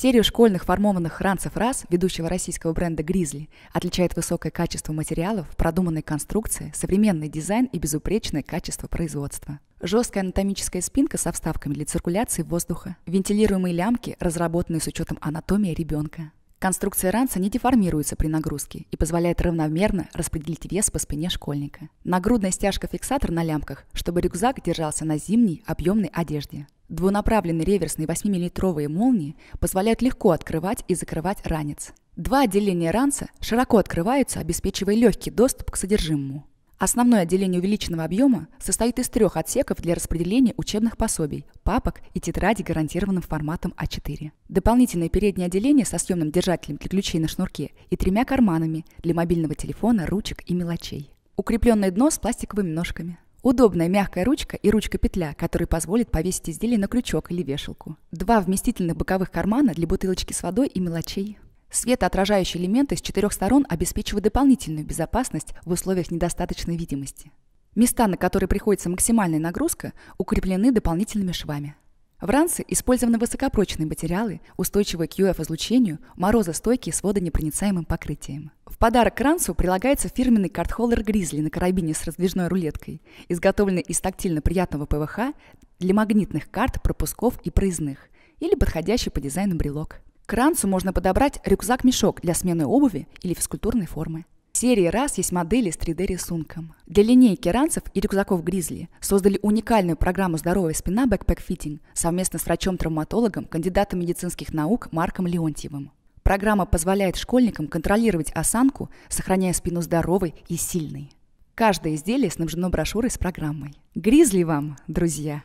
Серию школьных формованных ранцев раз ведущего российского бренда Grizzly отличает высокое качество материалов, продуманная конструкция, современный дизайн и безупречное качество производства. Жесткая анатомическая спинка со вставками для циркуляции воздуха, вентилируемые лямки, разработанные с учетом анатомии ребенка. Конструкция ранца не деформируется при нагрузке и позволяет равномерно распределить вес по спине школьника. Нагрудная стяжка-фиксатор на лямках, чтобы рюкзак держался на зимней объемной одежде. Двунаправленные реверсные 8-миллитровые молнии позволяют легко открывать и закрывать ранец. Два отделения ранца широко открываются, обеспечивая легкий доступ к содержимому. Основное отделение увеличенного объема состоит из трех отсеков для распределения учебных пособий, папок и тетради гарантированным форматом А4. Дополнительное переднее отделение со съемным держателем для ключей на шнурке и тремя карманами для мобильного телефона, ручек и мелочей. Укрепленное дно с пластиковыми ножками. Удобная мягкая ручка и ручка-петля, которые позволят повесить изделие на крючок или вешалку. Два вместительных боковых кармана для бутылочки с водой и мелочей. Светоотражающие элементы с четырех сторон обеспечивают дополнительную безопасность в условиях недостаточной видимости. Места, на которые приходится максимальная нагрузка, укреплены дополнительными швами. В ранце использованы высокопрочные материалы, устойчивые к UF-излучению, морозостойкие с водонепроницаемым покрытием. В подарок к ранцу прилагается фирменный картхоллер «Гризли» на карабине с раздвижной рулеткой, изготовленный из тактильно приятного ПВХ для магнитных карт, пропусков и проездных, или подходящий по дизайну брелок. К ранцу можно подобрать рюкзак-мешок для смены обуви или физкультурной формы серии раз есть модели с 3D-рисунком. Для линейки ранцев и рюкзаков Гризли создали уникальную программу здоровья спина Backpack Fitting совместно с врачом-травматологом, кандидатом медицинских наук Марком Леонтьевым. Программа позволяет школьникам контролировать осанку, сохраняя спину здоровой и сильной. Каждое изделие снабжено брошюрой с программой. Гризли вам, друзья!